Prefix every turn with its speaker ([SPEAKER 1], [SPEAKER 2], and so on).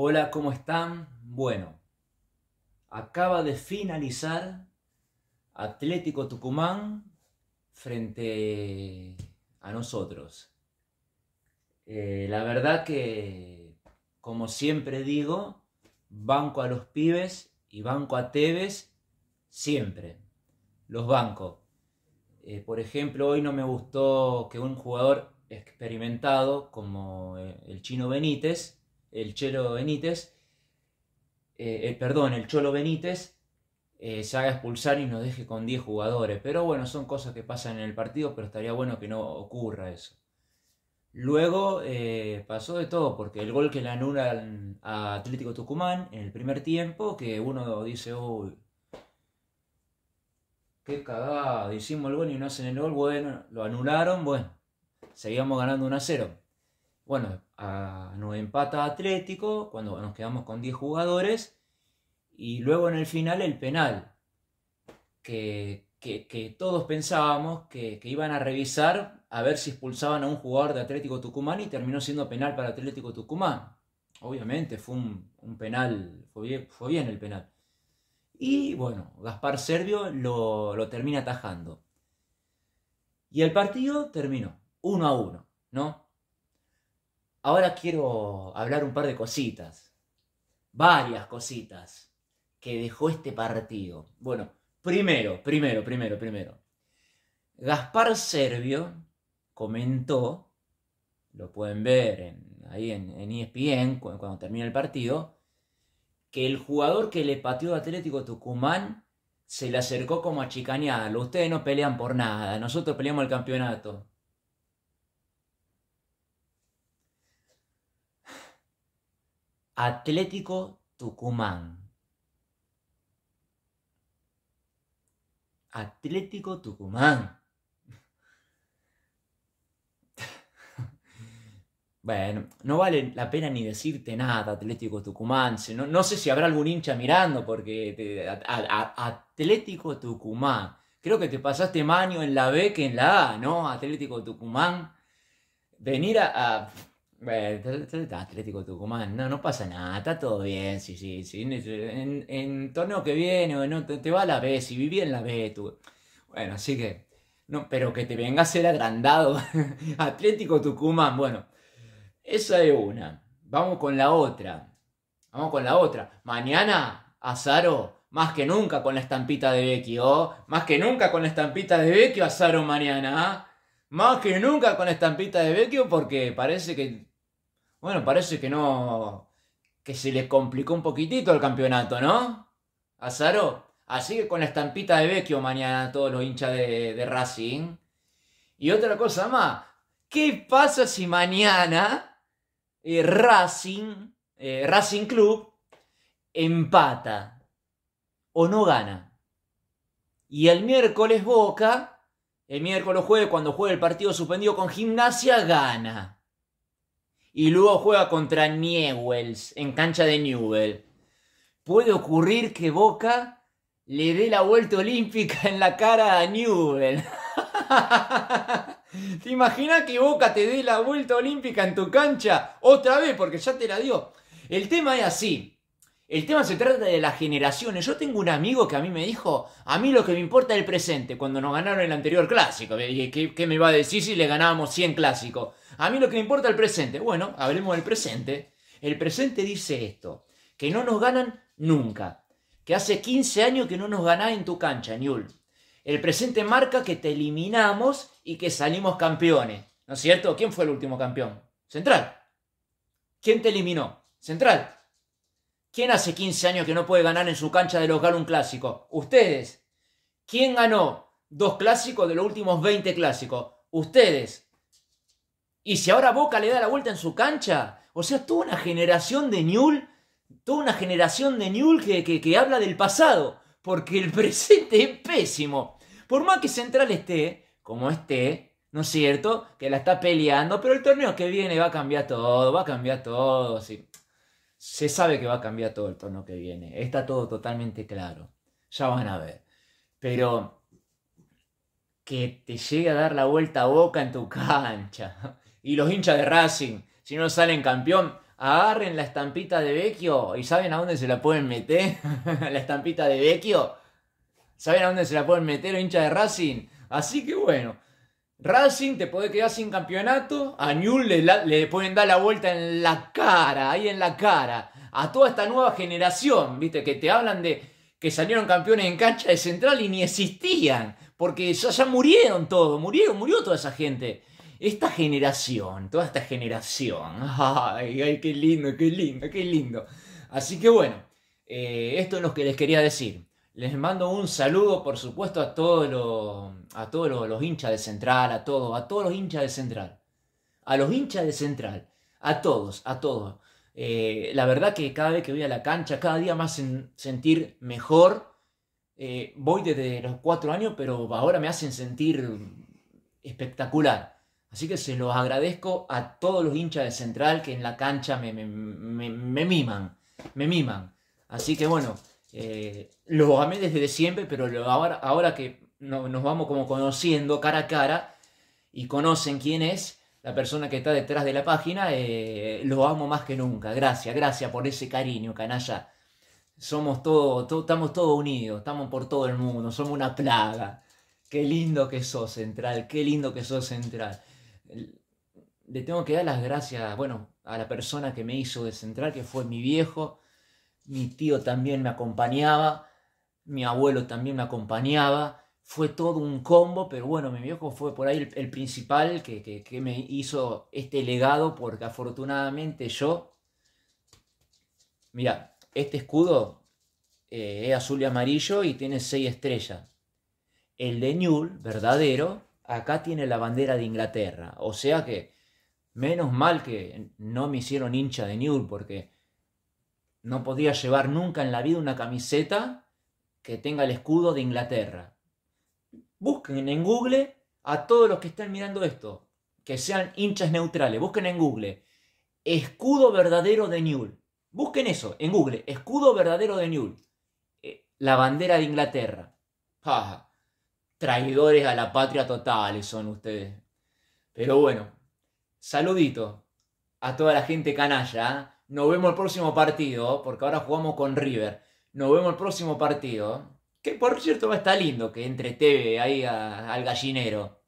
[SPEAKER 1] Hola, ¿cómo están? Bueno, acaba de finalizar Atlético Tucumán frente a nosotros. Eh, la verdad que, como siempre digo, banco a los pibes y banco a tebes siempre. Los banco. Eh, por ejemplo, hoy no me gustó que un jugador experimentado como eh, el chino Benítez el Benítez, el, eh, eh, perdón, el Cholo Benítez eh, se haga expulsar y nos deje con 10 jugadores. Pero bueno, son cosas que pasan en el partido, pero estaría bueno que no ocurra eso. Luego pasó de todo, porque el gol que le anulan a Atlético Tucumán en el primer tiempo, que uno dice, uy, qué cagada, hicimos el gol y no hacen el gol, bueno, lo anularon, bueno, seguíamos ganando 1 a 0. Bueno, a, nos empata Atlético cuando nos quedamos con 10 jugadores y luego en el final el penal, que, todos pensábamos que, iban a revisar a ver si expulsaban a un jugador de Atlético Tucumán y terminó siendo penal para Atlético Tucumán. Obviamente fue un, penal, fue bien, el penal. Y bueno, Gaspar Servio lo, lo, termina atajando. Y el partido terminó 1 a 1, ¿no? Ahora quiero hablar un par de cositas, varias cositas que dejó este partido. Bueno, primero, primero, primero, primero. Gaspar Servio comentó, lo pueden ver ahí en, ESPN e cuando, termina el partido, que el jugador que le pateó a Atlético Tucumán se le acercó como a chicanearlo. Ustedes no pelean por nada, nosotros peleamos el campeonato. Atlético Tucumán. Atlético Tucumán. Bueno, no vale la pena ni decirte nada, Atlético Tucumán. No, no sé si habrá algún hincha mirando, porque Atlético Tucumán. Creo que te pasaste maño en la B que en la A, ¿no? Atlético Tucumán. Venir a bueno, Atlético Tucumán, no, no pasa nada, está todo bien, sí, sí, sí. En, torno que viene, te, va a la B, si viví en la B, tú. Bueno, así que, no, pero que te venga a ser agrandado. Atlético Tucumán, bueno, esa es una. Vamos con la otra. Vamos con la otra. Mañana, Azaro, más que nunca con la estampita de Vecchio. ¿oh? Más que nunca con la estampita de Vecchio, Azaro mañana. ¿ah? Más que nunca con la estampita de Vecchio porque parece que bueno, parece que no. que se le complicó un poquitito el campeonato, ¿no? Azaró. Así que con la estampita de Vecchio mañana todos los hinchas de, Racing. Y otra cosa más. ¿Qué pasa si mañana eh, Racing, eh, Racing Club empata o no gana? Y el miércoles Boca, el miércoles jueves cuando juega el partido suspendido con Gimnasia, gana y luego juega contra Newells en cancha de Newell. Puede ocurrir que Boca le dé la vuelta olímpica en la cara a Newell. ¿Te imaginas que Boca te dé la vuelta olímpica en tu cancha otra vez? Porque ya te la dio. El tema es así. El tema se trata de las generaciones. Yo tengo un amigo que a mí me dijo, a mí lo que me importa es el presente, cuando nos ganaron el anterior clásico. ¿Qué, me va a decir si le ganábamos 100 clásicos? A mí lo que me importa es el presente. Bueno, hablemos del presente. El presente dice esto, que no nos ganan nunca, que hace 15 años que no nos ganás en tu cancha, Newell. El presente marca que te eliminamos y que salimos campeones. ¿No es cierto? ¿Quién fue el último campeón? Central. ¿Quién te eliminó? Central. ¿Quién hace 15 años que no puede ganar en su cancha de local un clásico? Ustedes. ¿Quién ganó dos clásicos de los últimos 20 clásicos? Ustedes. Y si ahora Boca le da la vuelta en su cancha, o sea, toda una generación de Newell, toda una generación de Newell que, que, que habla del pasado, porque el presente es pésimo. Por más que Central esté, como esté, ¿no es cierto? Que la está peleando, pero el torneo que viene va a cambiar todo, va a cambiar todo. Sí se sabe que va a cambiar todo el tono que viene. Está todo totalmente claro. Ya van a ver. Pero que te llegue a dar la vuelta a boca en tu cancha. Y los hinchas de Racing, si no salen campeón, agarren la estampita de Vecchio y saben a dónde se la pueden meter. la estampita de Vecchio. ¿Saben a dónde se la pueden meter los hinchas de Racing? Así que bueno, Racing te puede quedar sin campeonato. A Newell le, pueden dar la vuelta en la cara, ahí en la cara. A toda esta nueva generación, ¿viste? Que te hablan de que salieron campeones en cancha de central y ni existían. Porque ya, ya murieron todos, murieron, murió toda esa gente. Esta generación, toda esta generación. Ay, ay, qué lindo, qué lindo, qué lindo. Así que bueno, eh, esto es lo que les quería decir. Les mando un saludo, por supuesto, a todos los, hinchas de Central, a todos, a todos los hinchas de Central, a los hinchas de Central, a todos, a todos. Eh, la verdad que cada vez que voy a la cancha, cada día más hacen sentir mejor. Eh, voy desde los cuatro años, pero ahora me hacen sentir espectacular. Así que se los agradezco a todos los hinchas de Central que en la cancha me miman, me miman. Así que bueno, eh, lo amé desde siempre, pero ahora, que nos vamos como conociendo cara a cara y conocen quién es la persona que está detrás de la página, eh, lo amo más que nunca. Gracias, gracias por ese cariño, canalla. Somos todos, estamos todos unidos, estamos por todo el mundo, somos una plaga. Qué lindo que sos, Central, qué lindo que sos, Central. Le tengo que dar las gracias, bueno, a la persona que me hizo de Central, que fue mi viejo, mi tío también me acompañaba, mi abuelo también me acompañaba, fue todo un combo, pero bueno, mi viejo fue por ahí el, principal que, me hizo este legado, porque afortunadamente yo, mira, este escudo eh, es azul y amarillo y tiene seis estrellas. El de Newell, verdadero, acá tiene la bandera de Inglaterra, o sea que menos mal que no me hicieron hincha de Newell, porque no podía llevar nunca en la vida una camiseta que tenga el escudo de Inglaterra. Busquen en Google a todos los que están mirando esto, que sean hinchas neutrales, busquen en Google escudo verdadero de Newell. Busquen eso en Google, escudo verdadero de Newell. Eh, la bandera de Inglaterra. traidores a la patria totales son ustedes. Pero bueno, saludito a toda la gente canalla. ¿ah? Nos vemos el próximo partido, porque ahora jugamos con River. Nos vemos el próximo partido. Que por cierto va a estar lindo que entre TV ahí al gallinero.